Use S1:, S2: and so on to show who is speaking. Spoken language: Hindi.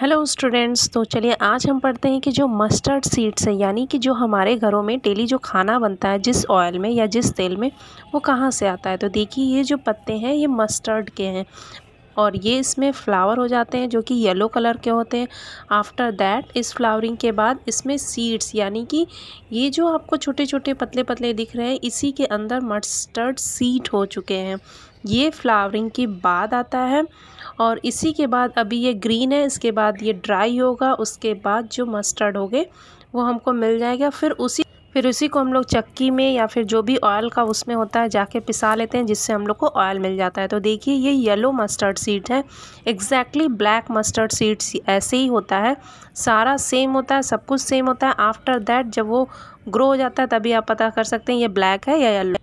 S1: हेलो स्टूडेंट्स तो चलिए आज हम पढ़ते हैं कि जो मस्टर्ड सीड्स है यानी कि जो हमारे घरों में डेली जो खाना बनता है जिस ऑयल में या जिस तेल में वो कहाँ से आता है तो देखिए ये जो पत्ते हैं ये मस्टर्ड के हैं और ये इसमें फ्लावर हो जाते हैं जो कि येलो कलर के होते हैं आफ्टर दैट इस फ्लावरिंग के बाद इसमें सीड्स यानी कि ये जो आपको छोटे छोटे पतले पतले दिख रहे हैं इसी के अंदर मस्टर्ड सीड हो चुके हैं ये फ्लावरिंग के बाद आता है और इसी के बाद अभी ये ग्रीन है इसके बाद ये ड्राई होगा उसके बाद जो मस्टर्ड हो गए वो हमको मिल जाएगा फिर उसी फिर उसी को हम लोग चक्की में या फिर जो भी ऑयल का उसमें होता है जाके पिसा लेते हैं जिससे हम लोग को ऑयल मिल जाता है तो देखिए ये येलो मस्टर्ड सीड है एग्जैक्टली ब्लैक मस्टर्ड सीड्स ऐसे ही होता है सारा सेम होता है सब कुछ सेम होता है आफ्टर दैट जब वो ग्रो हो जाता है तभी आप पता कर सकते हैं ये ब्लैक है या येलो